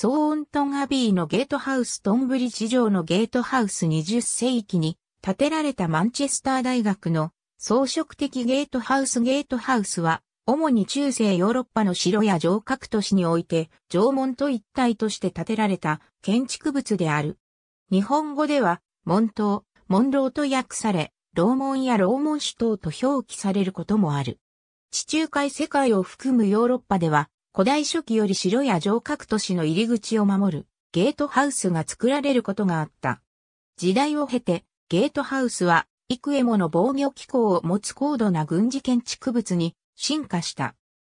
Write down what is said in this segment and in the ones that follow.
ソーントンアビーのゲートハウストンブリッジ城のゲートハウス20世紀に建てられたマンチェスター大学の装飾的ゲートハウスゲートハウスは主に中世ヨーロッパの城や城郭都市において城門と一体として建てられた建築物である。日本語では門頭、門楼と訳され、楼門や楼門首塔と表記されることもある。地中海世界を含むヨーロッパでは古代初期より城や城郭都市の入り口を守るゲートハウスが作られることがあった。時代を経て、ゲートハウスは、幾重もの防御機構を持つ高度な軍事建築物に進化した。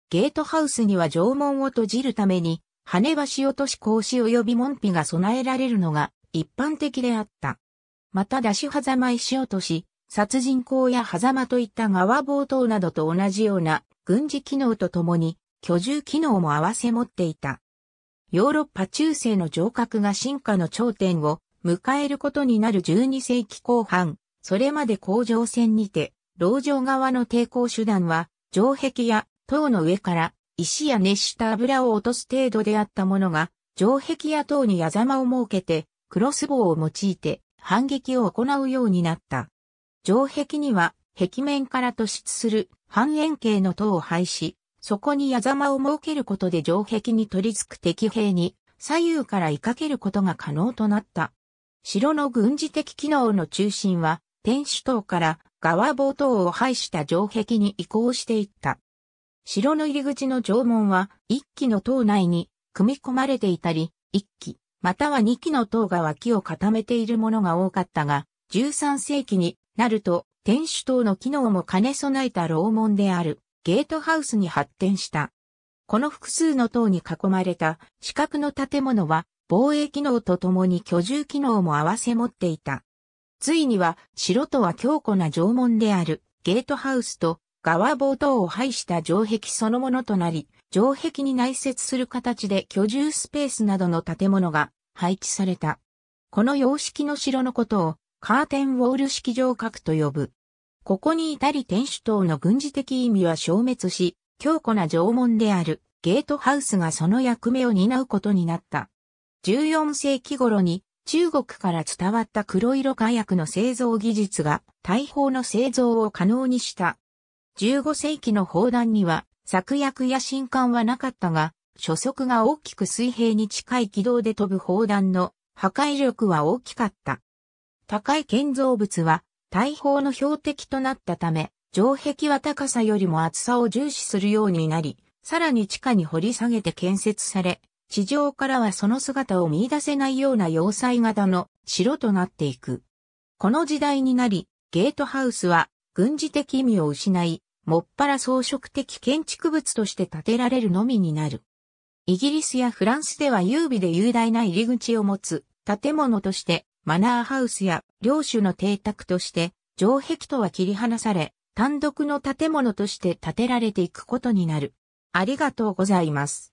ゲートハウスには城門を閉じるために、羽橋落とし格子及び門扉が備えられるのが一般的であった。また出し狭間石落とし、殺人口や狭間といった側冒頭などと同じような軍事機能とともに居住機能も合わせ持っていた。ヨーロッパ中世の城郭が進化の頂点を迎えることになる12世紀後半、それまで工場戦にて、牢城側の抵抗手段は、城壁や塔の上から石や熱した油を落とす程度であったものが、城壁や塔に矢様を設けて、クロス棒を用いて反撃を行うようになった。城壁には、壁面から突出する半円形の塔を廃止、そこに矢様を設けることで城壁に取り付く敵兵に左右から追いかけることが可能となった。城の軍事的機能の中心は、天守塔から側防塔を廃した城壁に移行していった。城の入り口の城門は、一機の塔内に組み込まれていたり、一機、または二機の塔が脇を固めているものが多かったが、13世紀になると、天守塔の機能も兼ね備えた楼門である。ゲートハウスに発展した。この複数の塔に囲まれた四角の建物は防衛機能とともに居住機能も併せ持っていた。ついには城とは強固な城門であるゲートハウスと側防等を配した城壁そのものとなり、城壁に内接する形で居住スペースなどの建物が配置された。この様式の城のことをカーテンウォール式城郭と呼ぶ。ここに至り天主党の軍事的意味は消滅し、強固な縄文であるゲートハウスがその役目を担うことになった。14世紀頃に中国から伝わった黒色火薬の製造技術が大砲の製造を可能にした。15世紀の砲弾には作薬や新艦はなかったが、初速が大きく水平に近い軌道で飛ぶ砲弾の破壊力は大きかった。高い建造物は大砲の標的となったため、城壁は高さよりも厚さを重視するようになり、さらに地下に掘り下げて建設され、地上からはその姿を見出せないような要塞型の城となっていく。この時代になり、ゲートハウスは軍事的意味を失い、もっぱら装飾的建築物として建てられるのみになる。イギリスやフランスでは優美で雄大な入り口を持つ建物としてマナーハウスや領主の邸宅として、城壁とは切り離され、単独の建物として建てられていくことになる。ありがとうございます。